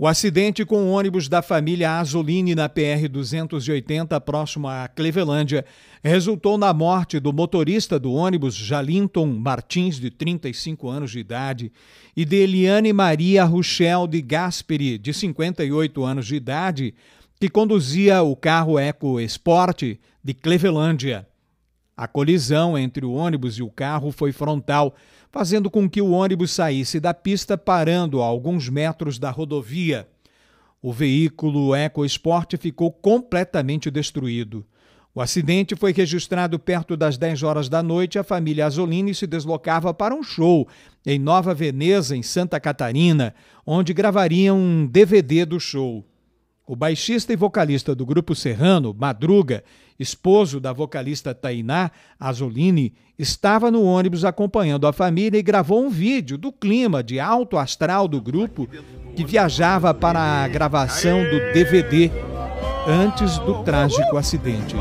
O acidente com o ônibus da família Azolini na PR-280, próximo a Clevelândia, resultou na morte do motorista do ônibus Jalinton Martins, de 35 anos de idade, e de Eliane Maria Ruchel de Gasperi, de 58 anos de idade, que conduzia o carro Eco Sport de Clevelândia. A colisão entre o ônibus e o carro foi frontal, fazendo com que o ônibus saísse da pista parando a alguns metros da rodovia. O veículo EcoSport ficou completamente destruído. O acidente foi registrado perto das 10 horas da noite. A família Azolini se deslocava para um show em Nova Veneza, em Santa Catarina, onde gravariam um DVD do show. O baixista e vocalista do grupo Serrano, Madruga, esposo da vocalista Tainá Azolini, estava no ônibus acompanhando a família e gravou um vídeo do clima de alto astral do grupo que viajava para a gravação do DVD antes do trágico acidente.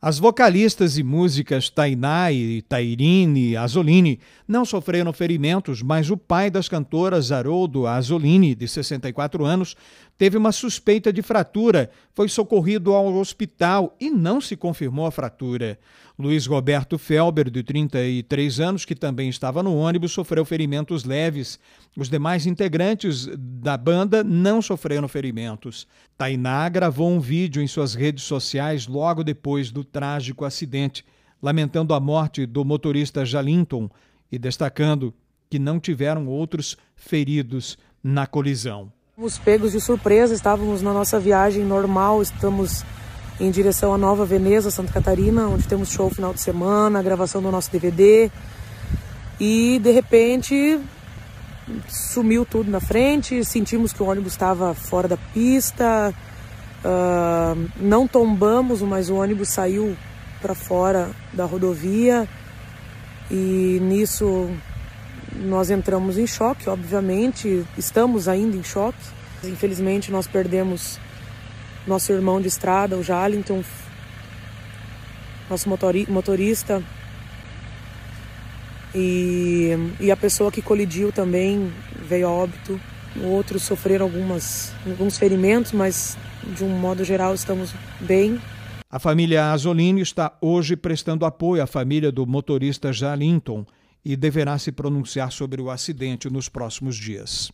As vocalistas e músicas Tainá e Tairine Azolini não sofreram ferimentos, mas o pai das cantoras, Haroldo Azolini, de 64 anos, teve uma suspeita de fratura, foi socorrido ao hospital e não se confirmou a fratura. Luiz Roberto Felber, de 33 anos, que também estava no ônibus, sofreu ferimentos leves. Os demais integrantes da banda não sofreram ferimentos. Tainá gravou um vídeo em suas redes sociais logo depois do trágico acidente, lamentando a morte do motorista Jalinton e destacando que não tiveram outros feridos na colisão. Fomos pegos de surpresa, estávamos na nossa viagem normal, estamos em direção à Nova Veneza, Santa Catarina, onde temos show final de semana, gravação do nosso DVD. E de repente sumiu tudo na frente, sentimos que o ônibus estava fora da pista, uh, não tombamos, mas o ônibus saiu para fora da rodovia e nisso nós entramos em choque, obviamente, estamos ainda em choque. Infelizmente, nós perdemos nosso irmão de estrada, o Jalinton, nosso motorista e, e a pessoa que colidiu também veio a óbito. Outros sofreram algumas, alguns ferimentos, mas de um modo geral estamos bem. A família Azolini está hoje prestando apoio à família do motorista Jalinton e deverá se pronunciar sobre o acidente nos próximos dias.